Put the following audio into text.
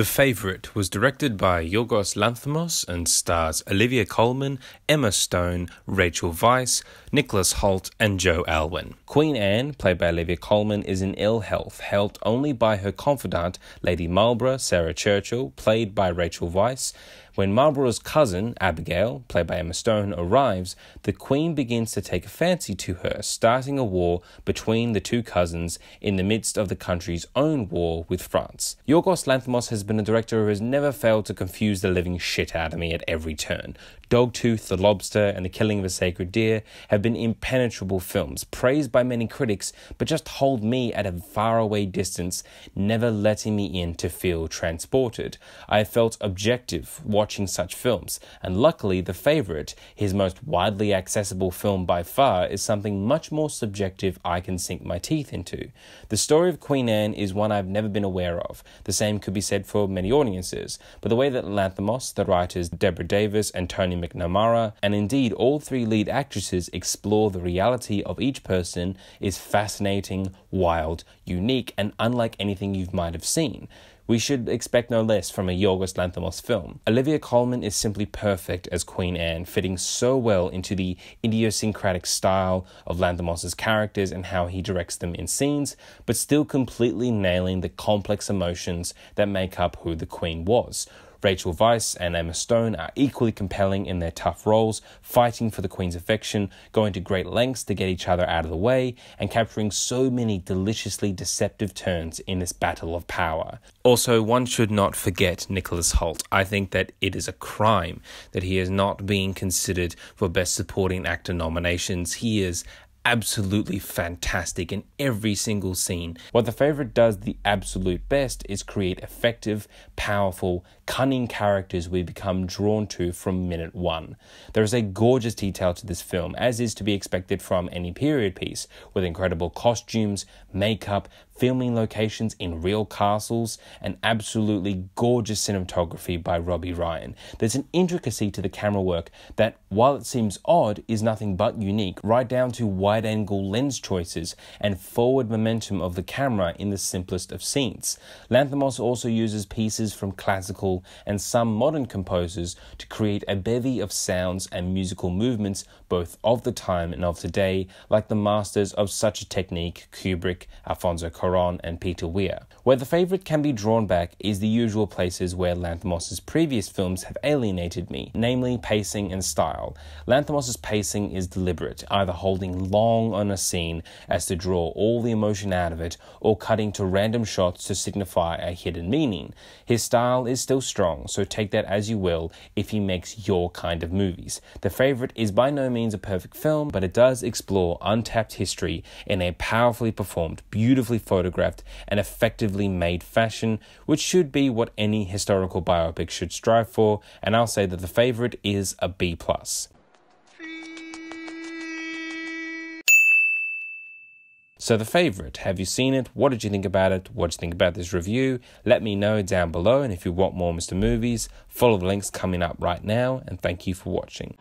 The Favourite was directed by Yorgos Lanthimos and stars Olivia Colman, Emma Stone, Rachel Weisz, Nicholas Holt, and Joe Alwyn. Queen Anne, played by Olivia Colman, is in ill health, helped only by her confidant, Lady Marlborough, Sarah Churchill, played by Rachel Weisz, when Marlborough's cousin, Abigail, played by Emma Stone, arrives, the Queen begins to take a fancy to her, starting a war between the two cousins in the midst of the country's own war with France. Yorgos Lanthimos has been a director who has never failed to confuse the living shit out of me at every turn. Dogtooth, The Lobster, and The Killing of a Sacred Deer have been impenetrable films, praised by many critics, but just hold me at a faraway distance, never letting me in to feel transported. I have felt objective watching watching such films, and luckily, The Favourite, his most widely accessible film by far, is something much more subjective I can sink my teeth into. The story of Queen Anne is one I've never been aware of. The same could be said for many audiences, but the way that Lanthimos, the writers Deborah Davis and Tony McNamara, and indeed all three lead actresses explore the reality of each person is fascinating, wild, unique, and unlike anything you might have seen. We should expect no less from a Yorgos Lanthimos film. Olivia Colman is simply perfect as Queen Anne, fitting so well into the idiosyncratic style of Lanthimos's characters and how he directs them in scenes, but still completely nailing the complex emotions that make up who the Queen was Rachel Weisz and Emma Stone are equally compelling in their tough roles, fighting for the Queen's affection, going to great lengths to get each other out of the way, and capturing so many deliciously deceptive turns in this battle of power. Also, one should not forget Nicholas Holt. I think that it is a crime that he is not being considered for Best Supporting Actor nominations. He is absolutely fantastic in every single scene. What The Favourite does the absolute best is create effective, powerful, cunning characters we become drawn to from minute one. There is a gorgeous detail to this film, as is to be expected from any period piece, with incredible costumes, makeup, filming locations in real castles, and absolutely gorgeous cinematography by Robbie Ryan. There's an intricacy to the camera work that, while it seems odd, is nothing but unique, right down to what wide angle lens choices and forward momentum of the camera in the simplest of scenes. Lanthimos also uses pieces from classical and some modern composers to create a bevy of sounds and musical movements, both of the time and of today, like the masters of such a technique Kubrick, Alfonso Cuaron, and Peter Weir. Where the favourite can be drawn back is the usual places where Lanthimos's previous films have alienated me, namely pacing and style. Lanthimos's pacing is deliberate, either holding long long on a scene as to draw all the emotion out of it, or cutting to random shots to signify a hidden meaning. His style is still strong, so take that as you will if he makes your kind of movies. The Favourite is by no means a perfect film, but it does explore untapped history in a powerfully performed, beautifully photographed, and effectively made fashion, which should be what any historical biopic should strive for, and I'll say that The Favourite is a B. plus. So, The Favourite, have you seen it? What did you think about it? What do you think about this review? Let me know down below. And if you want more Mr. Movies, follow the links coming up right now. And thank you for watching.